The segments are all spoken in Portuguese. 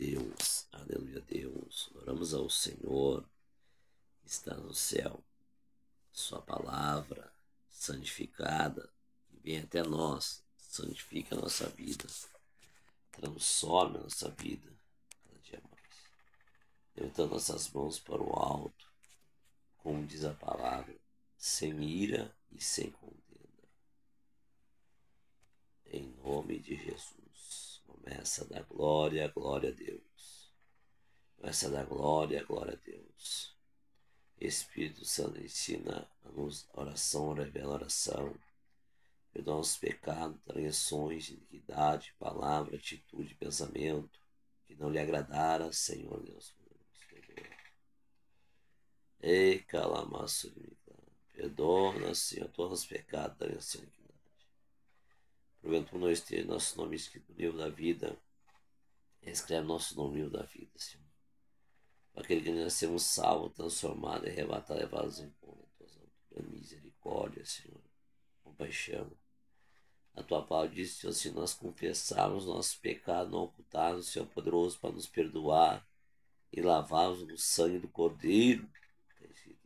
Deus, aleluia Deus. Oramos ao Senhor que está no céu. Sua palavra santificada que vem até nós, santifica a nossa vida, transforma a nossa vida cada dia mais. Levantando nossas mãos para o alto, como diz a palavra, sem ira e sem contenda. Em nome de Jesus. Essa da glória, glória a Deus. Essa da glória, glória a Deus. Espírito Santo ensina a nos oração, revela oração. Perdoa os pecados, traições, iniquidade, palavra, atitude, pensamento, que não lhe agradara, Senhor Deus. Ei, calamaço de Perdoa, Senhor, todos os pecados, transgressões, Porventura nós ter é nosso nome escrito no livro da vida. Escreve é, nosso nome no livro da vida, Senhor. Para aquele que nós sermos salvos, transformados, é arrebatados, levados em conta. Tua misericórdia, Senhor. Compaixão. A tua palavra diz, Senhor, se nós confessarmos nossos pecados, não ocultarmos, Senhor poderoso para nos perdoar e lavarmos no sangue do Cordeiro.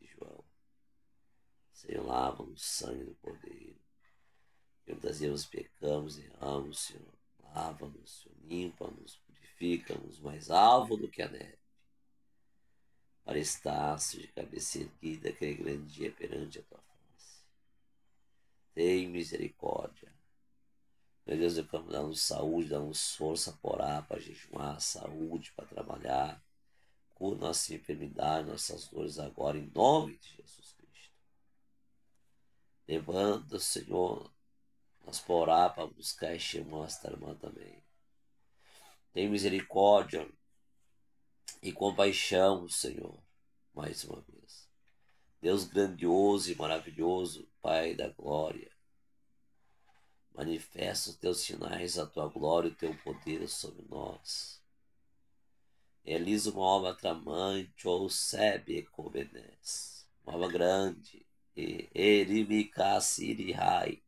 João. Senhor, lava no sangue do Cordeiro. Muitas vezes nós pecamos, erramos, Senhor. Lava-nos, Senhor. Limpa-nos, purifica-nos mais alvo do que a neve. Para estar de cabeça erguida, aquele grande dia perante a tua face. Tem misericórdia. Meu Deus, eu quero dar-nos saúde, dar-nos força para orar, para jejuar, saúde para trabalhar. Cura nossa enfermidade, nossas dores agora, em nome de Jesus Cristo. Levanta, Senhor, nós para orar, para buscar este tá, irmão, esta irmã também. Tem misericórdia e compaixão, Senhor, mais uma vez. Deus grandioso e maravilhoso, Pai da glória. Manifesta os teus sinais, a tua glória e o teu poder sobre nós. Realiza uma obra tramante, ou sebe convenes. Uma obra grande. E erimicacirihai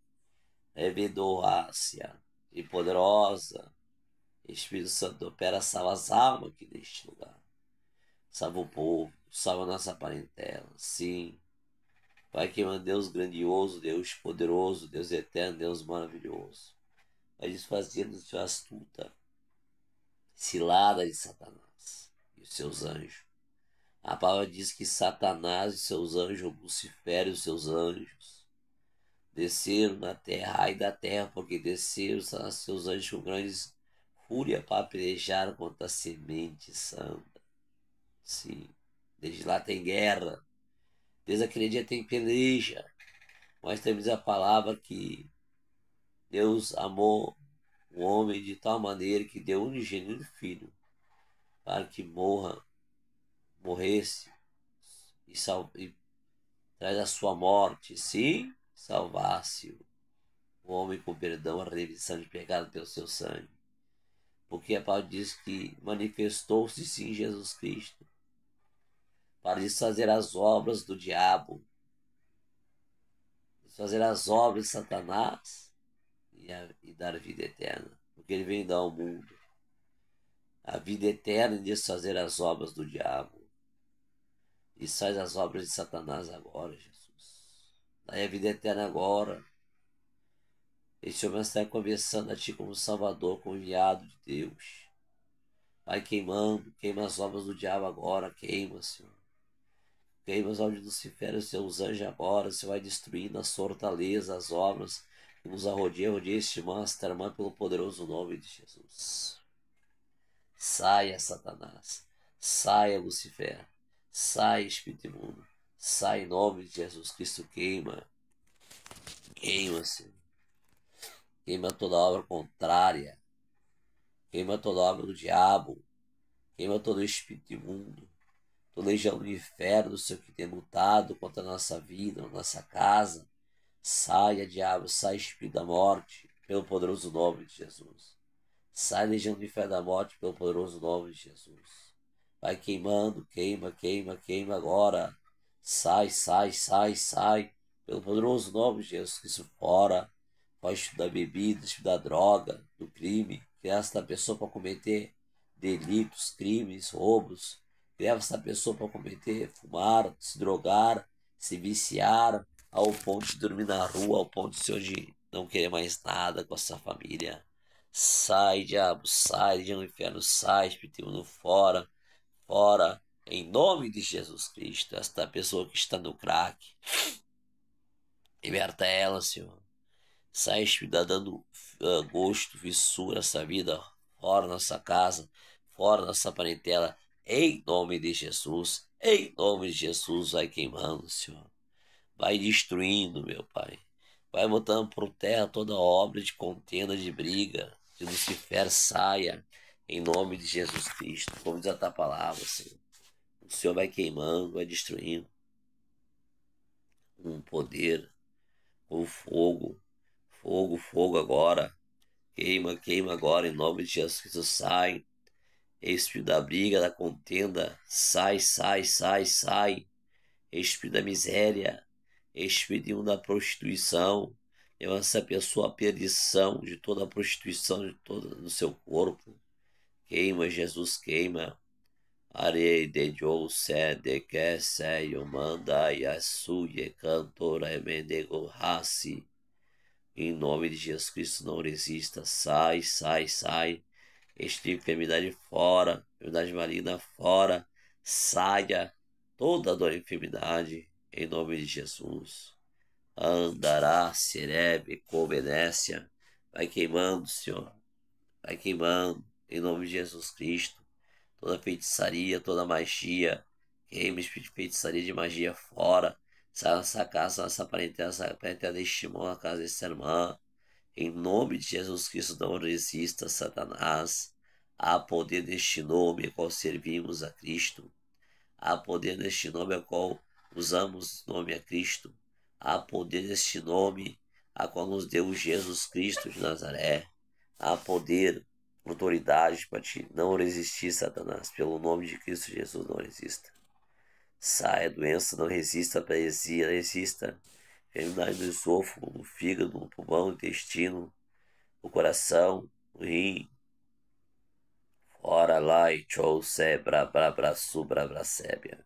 ácia e poderosa. Espírito Santo, opera, salva as almas aqui neste lugar. Salva o povo, salva a nossa parentela. Sim. Pai que é um Deus grandioso, Deus poderoso, Deus eterno, Deus maravilhoso. Vai desfazendo sua astuta cilada de Satanás e os seus anjos. A palavra diz que Satanás e seus anjos, Lucifer e os seus anjos, Desceram da terra, e da terra, porque desceram seus anjos com grandes fúria para papejaram contra a semente santa. Sim, desde lá tem guerra, desde aquele dia tem peleja, mas temos a palavra que Deus amou o homem de tal maneira que deu um unigênito filho para que morra, morresse e, sal, e traz a sua morte. Sim, salvasse-o. O homem com perdão, a remissão de pecado pelo seu sangue. Porque a Paulo diz que manifestou-se sim Jesus Cristo para desfazer as obras do diabo, desfazer as obras de Satanás e, a, e dar vida eterna. Porque ele veio dar ao mundo a vida eterna e desfazer as obras do diabo. E faz as obras de Satanás agora, Jesus. Dai a vida eterna agora. Este homem está conversando a ti como Salvador, como enviado de Deus. Vai queimando, queima as obras do diabo agora, queima, Senhor. Queima as obras de Lucifer, os seus anjos agora. Você vai destruindo as fortalezas, as obras que nos arrodeia, rodeia este irmão, irmã, pelo poderoso nome de Jesus. Saia, Satanás. Saia, Lucifer. Saia, Espírito Imundo. Sai em nome de Jesus Cristo, queima. Queima-se. Queima toda obra contrária. Queima toda obra do diabo. Queima todo espírito imundo. Toda legião do inferno, Senhor, que tem lutado contra a nossa vida, nossa casa. Saia, diabo, sai, espírito da morte, pelo poderoso nome de Jesus. Sai, legião do inferno da morte, pelo poderoso nome de Jesus. Vai queimando, queima, queima, queima agora. Sai, sai, sai, sai. Pelo poderoso nome de Jesus Cristo, fora. Foge da bebida, da droga, do crime. Criar esta pessoa para cometer delitos, crimes, roubos. Criar esta pessoa para cometer fumar, se drogar, se viciar, ao ponto de dormir na rua, ao ponto de se hoje não querer mais nada com a sua família. Sai, diabo, sai, um inferno, sai, espírito fora, fora. Em nome de Jesus Cristo, esta pessoa que está no crack, liberta ela, Senhor. Sai da tá dando uh, gosto, fissura essa vida, fora nossa casa, fora nossa parentela. Em nome de Jesus, em nome de Jesus, vai queimando, Senhor. Vai destruindo, meu Pai. Vai botando por terra toda obra de contenda, de briga, de Lucifer saia, em nome de Jesus Cristo. Como diz a tua palavra, Senhor. O Senhor vai queimando, vai destruindo com poder, com fogo. Fogo, fogo agora. Queima, queima agora, em nome de Jesus Cristo, sai. Espírito da briga, da contenda, sai, sai, sai, sai. Espírito da miséria, espírito da prostituição. Leva essa pessoa à perdição de toda a prostituição de todo no seu corpo. Queima, Jesus, queima. Arei de Jousé de Keseio manda Yasuye cantora Emenego Hassi. Em nome de Jesus Cristo, não resista. Sai, sai, sai. Este enfermidade fora, enfermidade maligna fora. Saia toda dor e enfermidade, em nome de Jesus. Andará, serebe, covenécia. Vai queimando, Senhor. Vai queimando, em nome de Jesus Cristo toda feitiçaria, toda magia. Queimos feitiçaria de magia fora. Sai dessa casa, nossa parentela, nossa parentela deste irmão, a casa desta irmã. Em nome de Jesus Cristo, não resista, Satanás. Há poder neste nome, ao qual servimos a Cristo. Há poder neste nome, ao qual usamos o nome a Cristo. Há poder neste nome, a qual nos deu Jesus Cristo de Nazaré. Há poder autoridade para ti não resistir, Satanás. Pelo nome de Cristo Jesus, não resista. Saia doença, não resista à resista. Enfermidade do esôfago, do fígado, do pulmão, do intestino, do coração, do rim. Fora lá e tchou sebra, bra, bra, subra, bra, sébia.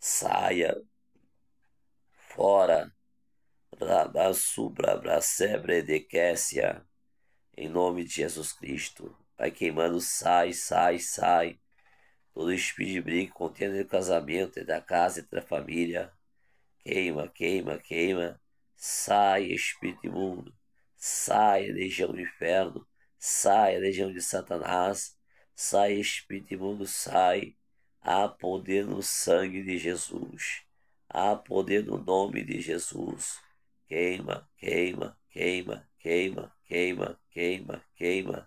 Saia. Fora. Rabasubra, bra, sebra, dequécia em nome de Jesus Cristo. Vai queimando, sai, sai, sai. Todo espírito de briga contendo o casamento, da casa, entre a família. Queima, queima, queima. Sai, espírito imundo. Sai, legião do inferno. Sai, legião de Satanás. Sai, espírito imundo, sai. Há poder no sangue de Jesus. Há poder no nome de Jesus. Queima, queima, queima, queima queima, queima, queima,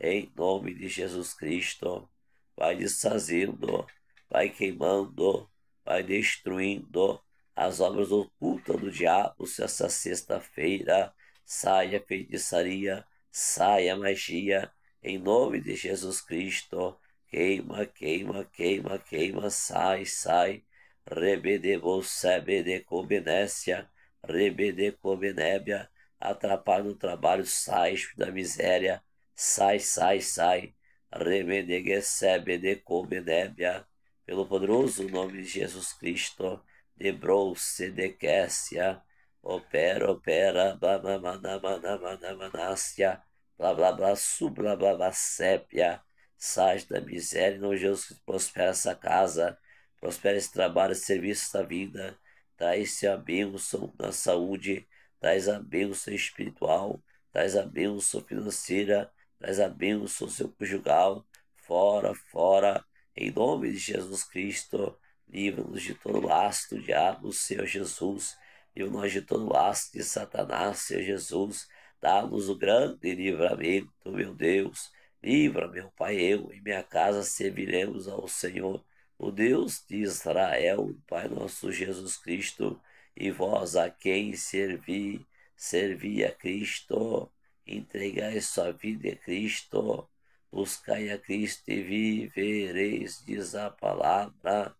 em nome de Jesus Cristo. Vai desfazendo, vai queimando, vai destruindo as obras ocultas do diabo se essa sexta-feira sai a feitiçaria, sai a magia, em nome de Jesus Cristo. Queima, queima, queima, queima, sai, sai. Rebede você, bede cominécia, rebede cominébia, atrapalha no trabalho, sai da miséria, sai, sai, sai. Remenegesebedecomedébia, pelo poderoso nome de Jesus Cristo, debrou-se de Kessia, opera, opera, bamamanamanamanamanassia, blá blá blá, subla blá blá, sépia, sai da miséria, não Jesus Cristo, prospera essa casa, prospera esse trabalho, esse serviço da vida, traz-se a bênção na saúde, traz a bênção espiritual, traz a bênção financeira, traz a bênção seu conjugal, fora, fora, em nome de Jesus Cristo, livra-nos de todo laço do diabo, Senhor Jesus, livra-nos de todo laço de Satanás, Senhor Jesus, dá-nos o grande livramento, meu Deus, livra, meu Pai, eu e minha casa serviremos ao Senhor, o Deus de Israel, Pai nosso Jesus Cristo, e vós a quem servi, servi a Cristo, entregai sua vida a Cristo, buscai a Cristo e vivereis, diz a palavra.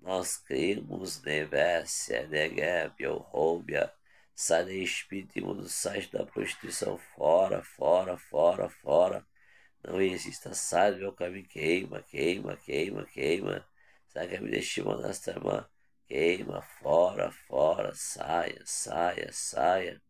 Nós cremos, nevécia, né, né, ou roubia, sarei espírito imundo, sai da prostituição, fora, fora, fora, fora. Não exista, sai do meu caminho, queima, queima, queima, queima. Sai que é me deixe, irmã, nossa irmã Queima fora, fora, saia, saia, saia,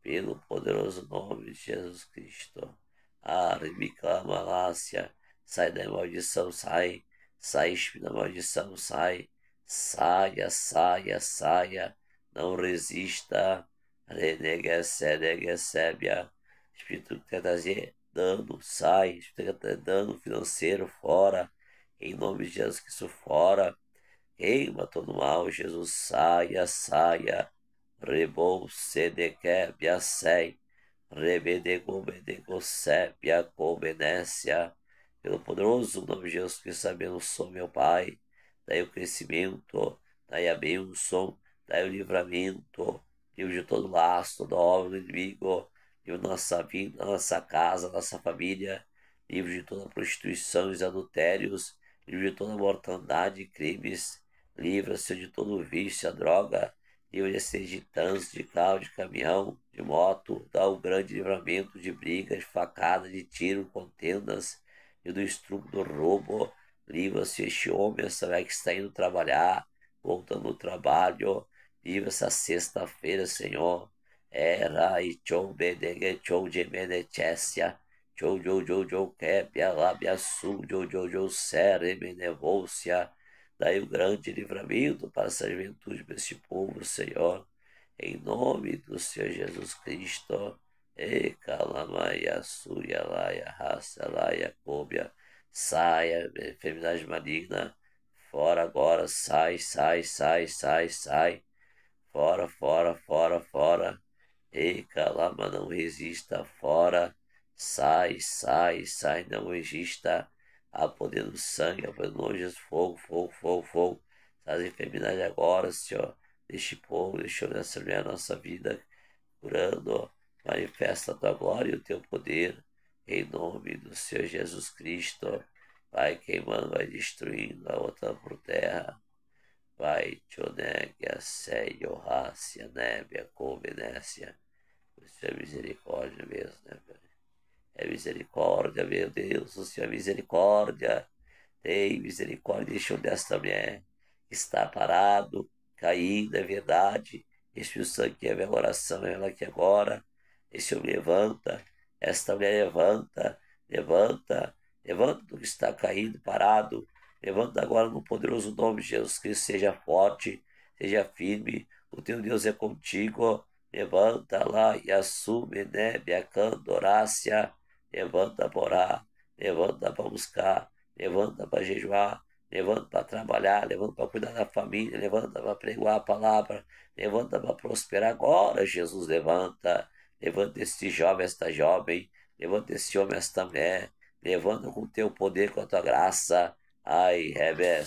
pelo poderoso nome de Jesus Cristo. Arme, clama, lácia, sai da maldição, sai, sai, da maldição, sai, saia, saia, saia, não resista, renega, renega, sébia, espírito que quer trazer tá dano, sai, espírito que quer trazer tá dano financeiro, fora, em nome de Jesus Cristo, fora Queima todo mal, Jesus, saia, saia. Rebou, sedeque, biacei. Rebedego, bedego, sépia, comenécia. Pelo poderoso nome de Jesus que sabemos sou meu Pai. Daí o crescimento, daí a bênção, daí o livramento. Livre de todo laço, toda obra do inimigo. Livre nossa vida, nossa casa, nossa família. Livre de toda prostituição e adultérios. Livre de toda mortandade e crimes Livra-se de todo vício, a droga, livra-se de trânsito, de carro, de caminhão, de moto, dá um grande livramento de brigas, de facadas de tiro, contendas e do estrupo do roubo. Livra-se este homem, essa mulher que está indo trabalhar, voltando do trabalho. Livra essa sexta-feira, Senhor. Era e chom bedege chom de menechessia. Chom jo jo jo kepia labia su jo jo jo sere menevousia. Dai o um grande livramento para essa juventude este povo, Senhor. Em nome do Senhor Jesus Cristo. E calamaya, suia, laia, raça, laia, cobia. Saia, enfermidade maligna. Fora agora, sai, sai, sai, sai, sai. Fora, fora, fora, fora. E calama, não resista. Fora, sai, sai, sai, não resista a poder do sangue, a poder do nome de Jesus, fogo, fogo, fogo, fogo. Traz enfermidade agora, Senhor. Deste povo, deixa nessa mulher a nossa vida, curando, ó. manifesta a tua glória e o teu poder, em nome do Senhor Jesus Cristo. Ó. Vai queimando, vai destruindo, a outra por terra. Vai, Tionegia, Seio, Rácia, Nébia, Covenécia. O Senhor é misericórdia mesmo, né, Pai? é misericórdia, meu Deus, o Senhor é misericórdia. Tem misericórdia, deixou desta mulher que é. está parado, caída, é verdade. o sangue que é minha oração, é ela que agora. Esse homem levanta, esta mulher levanta, levanta, levanta do que está caído, parado. Levanta agora no poderoso nome de Jesus Cristo, seja forte, seja firme. O teu Deus é contigo. Levanta lá e assume, né? Biacando, levanta para orar, levanta para buscar, levanta para jejuar, levanta para trabalhar, levanta para cuidar da família, levanta para pregar a palavra, levanta para prosperar. Agora, Jesus, levanta, levanta este jovem, esta jovem, levanta este homem, esta mulher, levanta com teu poder, com a tua graça. Ai, a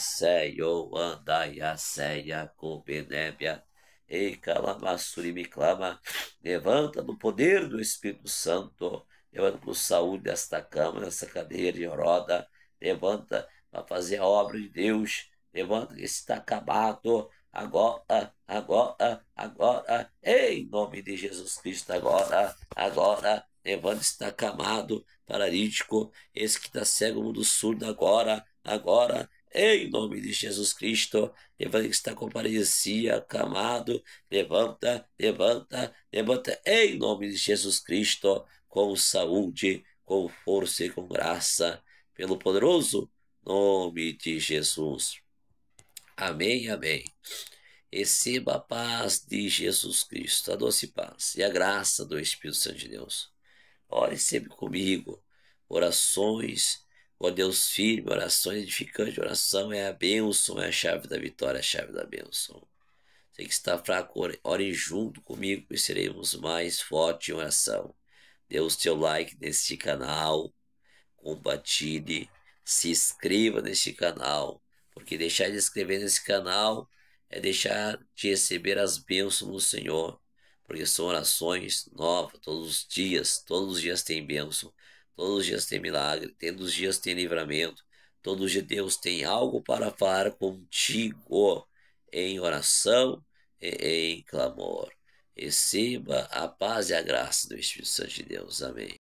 senha com Benébia, ei, calamassuri me clama, levanta no poder do Espírito Santo, levanta ando com saúde nesta cama, nessa cadeira de roda. Levanta para fazer a obra de Deus. Levanta que está acabado. Agora, agora, agora. Em nome de Jesus Cristo, agora, agora. Levanta está acamado, paralítico. Esse que está cego, mundo surdo, agora, agora. Em nome de Jesus Cristo, levanta que está com paralisia, acamado, levanta, levanta, levanta, em nome de Jesus Cristo, com saúde, com força e com graça, pelo poderoso nome de Jesus. Amém, amém. Receba a paz de Jesus Cristo, a doce paz e a graça do Espírito Santo de Deus. Ore sempre comigo, orações com Deus firme, orações edificantes, oração é a bênção, é a chave da vitória, é a chave da bênção. Você que está fraco, ore junto comigo e seremos mais fortes em oração dê o seu like neste canal, compartilhe, se inscreva neste canal, porque deixar de inscrever nesse canal é deixar de receber as bênçãos do Senhor, porque são orações novas todos os dias, todos os dias tem bênção, todos os dias tem milagre, todos os dias tem livramento, todos os dias Deus tem algo para falar contigo em oração e em clamor. Receba a paz e a graça do Espírito Santo de Deus. Amém.